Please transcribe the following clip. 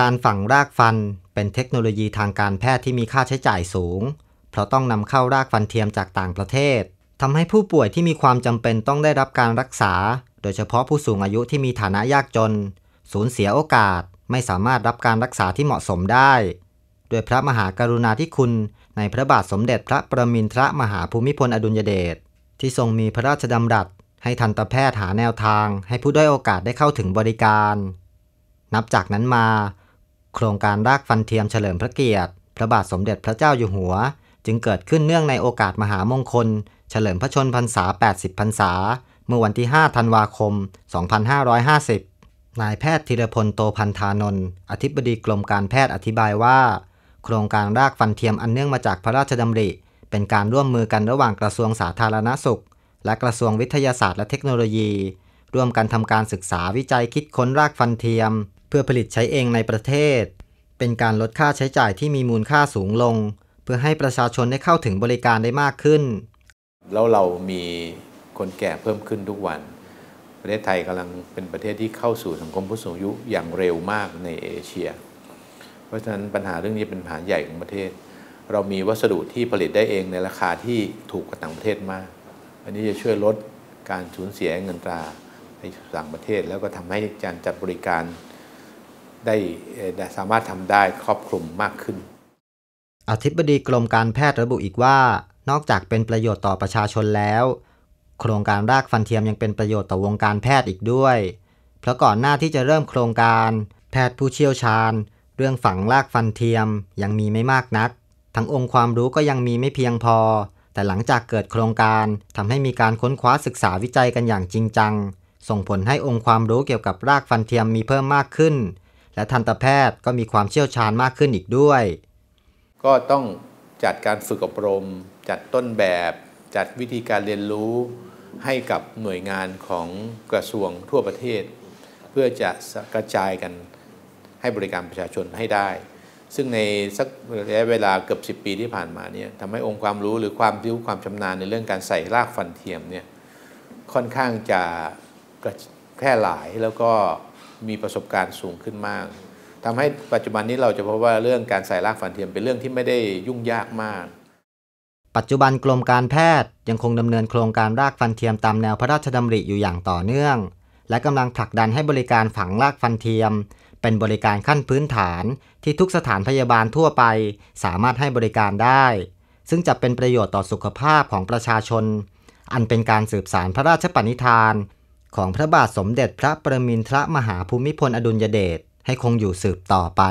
การฝังรากฟันเป็นเทคโนโลยีทางการแพทย์ที่มีค่าใช้จ่ายสูง เพราะต้องนำเข้ารากฟันเทียมจากต่างประเทศทำให้ผู้ป่วยที่มีความจำเป็นต้องได้รับการรักษา โดยเฉพาะผู้สูงอายุที่มีฐานะยากจนสูญเสียโอกาสไม่สามารถรับการรักษาที่เหมาะสมได้ โดยพระมหากรุณาธิคุณในพระบาทสมเด็จพระประมินทรมหาภูมิพลอดุลยเดชที่ทรงมีพระราชดำรัส ให้ทันตแพทย์หาแนวทาง ให้ผู้ด้อยโอกาสได้เข้าถึงบริการ นับจากนั้นมาโครงการรากฟันเทียมเฉลิมพระเกียรติพระบาทสมเด็จพระเจ้าอยู่หัวจึงเกิดขึ้นเนื่องในโอกาสมหามงคลเฉลิมพระชนพรรษา 80พรรษาเมื่อวันที่ 5 ธันวาคม 2550 นายแพทย์ธีรพลโตพันธานนท์อธิบดีกรมการแพทย์อธิบายว่า โครงการรากฟันเทียมอันเนื่องมาจากพระราชดำริ เป็นการร่วมมือกันระหว่างกระทรวงสาธารณสุข และกระทรวงวิทยาศาสตร์และเทคโนโลยี ร่วมกันทำการศึกษาวิจัยคิดค้นรากฟันเทียมพื่อผลิตใช้เองในประเทศ เป็นการลดค่าใช้จ่ายที่มีมูลค่าสูงลง เพื่อให้ประชาชนได้เข้าถึงบริการได้มากขึ้น แล้วเรามีคนแก่เพิ่มขึ้นทุกวัน ประเทศไทยกำลังเป็นประเทศที่เข้าสู่สังคมผู้สูงอายุอย่างเร็วมากในเอเชีย เพราะฉะนั้นปัญหาเรื่องนี้เป็นปัญหาใหญ่ของประเทศ เรามีวัสดุที่ผลิตได้เองในราคาที่ถูกกว่าต่างประเทศมาก อันนี้จะช่วยลดการสูญเสียเงินตราในต่างประเทศ แล้วก็ทำให้การจัดบริการได้สามารถทาได้ครอบคลุมมากขึ้นอธิบดีกรมการแพทย์ระบุอีกว่า นอกจากเป็นประโยชน์ต่อประชาชนแล้ว โครงการรากฟันเทียมยังเป็นประโยชน์ต่อวงการแพทย์อีกด้วย เพราะก่อนหน้าที่จะเริ่มโครงการ แพทย์ผู้เชี่ยวชาญ เรื่องฝังรากฟันเทียมยังมีไม่มากนัก ทั้งองค์ความรู้ก็ยังมีไม่เพียงพอ แต่หลังจากเกิดโครงการทำให้มีการค้นคว้าศึกษาวิจัยกันอย่างจริงจัง ส่งผลให้องค์ความรู้เกี่ยวกับรากฟันเทียมมีเพิ่มมากขึ้นและทันตแพทย์ก็มีความเชี่ยวชาญมากขึ้นอีกด้วย ก็ต้องจัดการฝึกอบรม จัดต้นแบบ จัดวิธีการเรียนรู้ให้กับหน่วยงานของกระทรวงทั่วประเทศ เพื่อจะกระจายกันให้บริการประชาชนให้ได้ ซึ่งในสักระยะเวลาเกือบ 10 ปีที่ผ่านมาเนี่ยทำให้องค์ความรู้หรือความรู้ความชำนาญในเรื่องการใส่รากฟันเทียมเนี่ยค่อนข้างจะแพร่หลายแล้วก็มีประสบการณ์สูงขึ้นมาก ทำให้ปัจจุบันนี้เราจะพบว่าเรื่องการใส่รากฝันเทียมเป็นเรื่องที่ไม่ได้ยุ่งยากมาก ปัจจุบันกรมการแพทย์ยังคงดำเนินโครงการรากฟันเทียมตามแนวพระราชดำริอยู่อย่างต่อเนื่อง และกำลังผลักดันให้บริการฝังรากฟันเทียม เป็นบริการขั้นพื้นฐานที่ทุกสถานพยาบาลทั่วไป สามารถให้บริการได้ ซึ่งจะเป็นประโยชน์ต่อสุขภาพของประชาชน อันเป็นการสืบสานพระราชปณิธานของพระบาทสมเด็จพระประมินทรมหาภูมิพลอดุลยเดชให้คงอยู่สืบต่อไป